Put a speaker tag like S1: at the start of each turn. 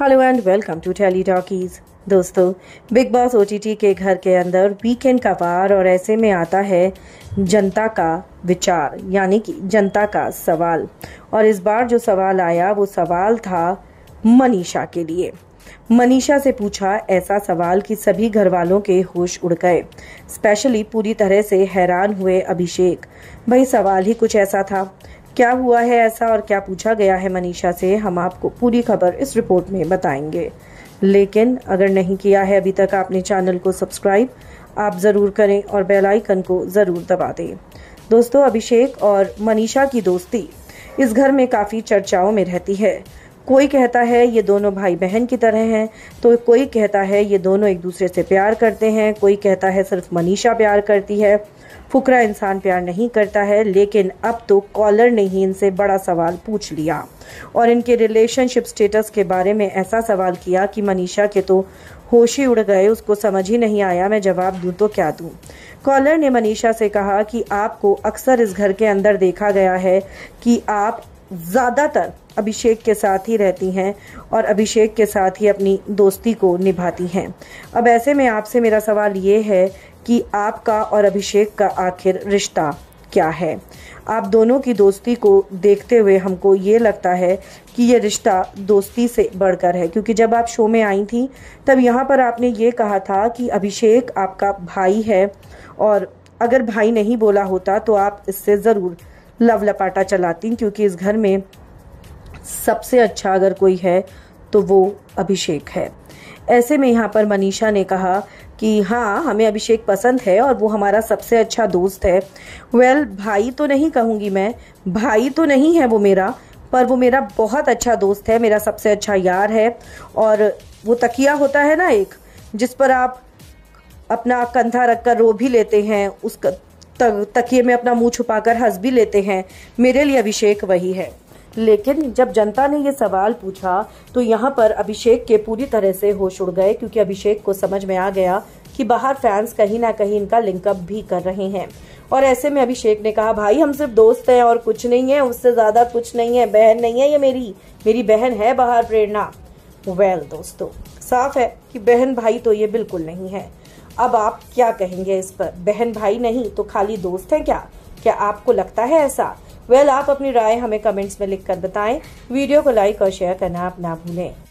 S1: hello and welcome to tele talkies दोस्तों Bigg Boss ओ के घर के अंदर वीकेंड का वार और ऐसे में आता है जनता का विचार यानी कि जनता का सवाल और इस बार जो सवाल आया वो सवाल था मनीषा के लिए मनीषा से पूछा ऐसा सवाल कि सभी घर वालों के होश उड़ गए स्पेशली पूरी तरह से हैरान हुए अभिषेक भाई सवाल ही कुछ ऐसा था क्या हुआ है ऐसा और क्या पूछा गया है मनीषा से हम आपको पूरी खबर इस रिपोर्ट में बताएंगे लेकिन अगर नहीं किया है अभी तक आपने चैनल को सब्सक्राइब आप ज़रूर करें और बेल आइकन को ज़रूर दबा दें दोस्तों अभिषेक और मनीषा की दोस्ती इस घर में काफ़ी चर्चाओं में रहती है कोई कहता है ये दोनों भाई बहन की तरह हैं तो कोई कहता है ये दोनों एक दूसरे से प्यार करते हैं कोई कहता है सिर्फ मनीषा प्यार करती है फुकरा इंसान प्यार नहीं करता है लेकिन अब तो कॉलर ने ही इनसे बड़ा सवाल पूछ लिया और इनके रिलेशनशिप स्टेटस के बारे में ऐसा सवाल किया कि मनीषा के तो होश ही उड़ गए उसको समझ ही नहीं आया मैं जवाब दूँ तो क्या दूँ कॉलर ने मनीषा से कहा कि आपको अक्सर इस घर के अंदर देखा गया है कि आप ज़्यादातर अभिषेक के साथ ही रहती हैं और अभिषेक के साथ ही अपनी दोस्ती को निभाती हैं अब ऐसे में आपसे मेरा सवाल ये है कि आपका और अभिषेक का आखिर रिश्ता क्या है आप दोनों की दोस्ती को देखते हुए हमको ये लगता है कि ये रिश्ता दोस्ती से बढ़कर है क्योंकि जब आप शो में आई थी तब यहाँ पर आपने ये कहा था कि अभिषेक आपका भाई है और अगर भाई नहीं बोला होता तो आप इससे ज़रूर लव लपाटा चलाती क्योंकि इस घर में सबसे अच्छा अगर कोई है तो वो अभिषेक है ऐसे में यहाँ पर मनीषा ने कहा कि हाँ हमें अभिषेक पसंद है और वो हमारा सबसे अच्छा दोस्त है वेल well, भाई तो नहीं कहूँगी मैं भाई तो नहीं है वो मेरा पर वो मेरा बहुत अच्छा दोस्त है मेरा सबसे अच्छा यार है और वो तकिया होता है ना एक जिस पर आप अपना कंधा रखकर रो भी लेते हैं उस तकिए में अपना मुंह छुपाकर हंस भी लेते हैं मेरे लिए अभिषेक वही है लेकिन जब जनता ने ये सवाल पूछा तो यहाँ पर अभिषेक के पूरी तरह से होश उड़ गए क्योंकि अभिषेक को समझ में आ गया कि बाहर फैंस कहीं ना कहीं इनका लिंकअप भी कर रहे हैं और ऐसे में अभिषेक ने कहा भाई हम सिर्फ दोस्त हैं और कुछ नहीं है उससे ज़्यादा कुछ नहीं है बहन नहीं है ये मेरी मेरी बहन है बाहर प्रेरणा वेल well, दोस्तों साफ है कि बहन भाई तो ये बिल्कुल नहीं है अब आप क्या कहेंगे इस पर बहन भाई नहीं तो खाली दोस्त हैं क्या क्या आपको लगता है ऐसा वेल well, आप अपनी राय हमें कमेंट्स में लिखकर बताएं वीडियो को लाइक और शेयर करना आप ना भूलें